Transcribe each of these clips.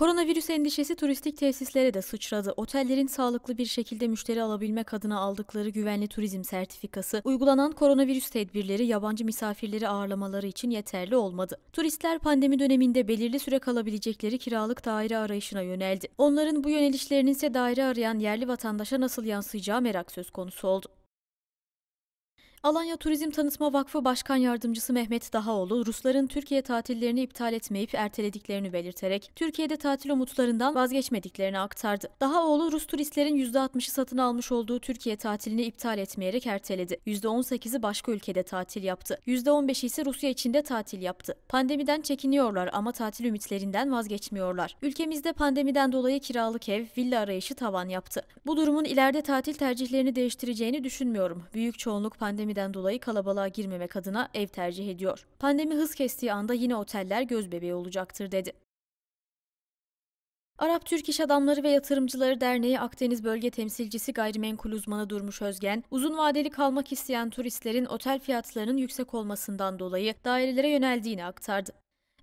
Koronavirüs endişesi turistik tesislere de sıçradı. Otellerin sağlıklı bir şekilde müşteri alabilmek adına aldıkları güvenli turizm sertifikası, uygulanan koronavirüs tedbirleri yabancı misafirleri ağırlamaları için yeterli olmadı. Turistler pandemi döneminde belirli süre kalabilecekleri kiralık daire arayışına yöneldi. Onların bu yönelişlerinin ise daire arayan yerli vatandaşa nasıl yansıyacağı merak söz konusu oldu. Alanya Turizm Tanıtma Vakfı Başkan Yardımcısı Mehmet Dahaoğlu, Rusların Türkiye tatillerini iptal etmeyip ertelediklerini belirterek, Türkiye'de tatil umutlarından vazgeçmediklerini aktardı. Dahaoğlu, Rus turistlerin %60'ı satın almış olduğu Türkiye tatilini iptal etmeyerek erteledi. %18'i başka ülkede tatil yaptı. %15'i ise Rusya içinde tatil yaptı. Pandemiden çekiniyorlar ama tatil ümitlerinden vazgeçmiyorlar. Ülkemizde pandemiden dolayı kiralık ev, villa arayışı tavan yaptı. Bu durumun ileride tatil tercihlerini değiştireceğini düşünmüyorum. Büyük çoğunluk pandemi pandemiden dolayı kalabalığa girmemek adına ev tercih ediyor. Pandemi hız kestiği anda yine oteller göz bebeği olacaktır dedi. Arap Türk İş Adamları ve Yatırımcıları Derneği Akdeniz Bölge Temsilcisi Gayrimenkul Uzmanı Durmuş Özgen, uzun vadeli kalmak isteyen turistlerin otel fiyatlarının yüksek olmasından dolayı dairelere yöneldiğini aktardı.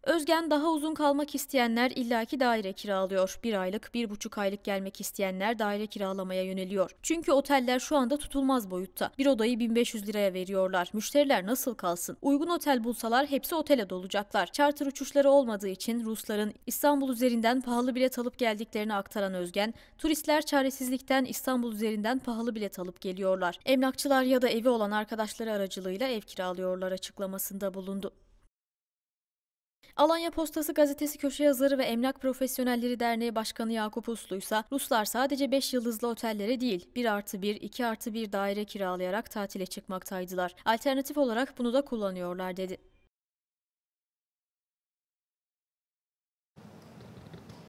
Özgen daha uzun kalmak isteyenler illaki daire kiralıyor. Bir aylık, bir buçuk aylık gelmek isteyenler daire kiralamaya yöneliyor. Çünkü oteller şu anda tutulmaz boyutta. Bir odayı 1500 liraya veriyorlar. Müşteriler nasıl kalsın? Uygun otel bulsalar hepsi otele dolacaklar. Charter uçuşları olmadığı için Rusların İstanbul üzerinden pahalı bilet alıp geldiklerini aktaran Özgen, turistler çaresizlikten İstanbul üzerinden pahalı bilet alıp geliyorlar. Emlakçılar ya da evi olan arkadaşları aracılığıyla ev kiralıyorlar açıklamasında bulundu. Alanya Postası Gazetesi köşe yazarı ve Emlak Profesyonelleri Derneği Başkanı Yakup Uslu ise Ruslar sadece 5 yıldızlı otellere değil 1 artı 1, 2 artı 1 daire kiralayarak tatile çıkmaktaydılar. Alternatif olarak bunu da kullanıyorlar dedi.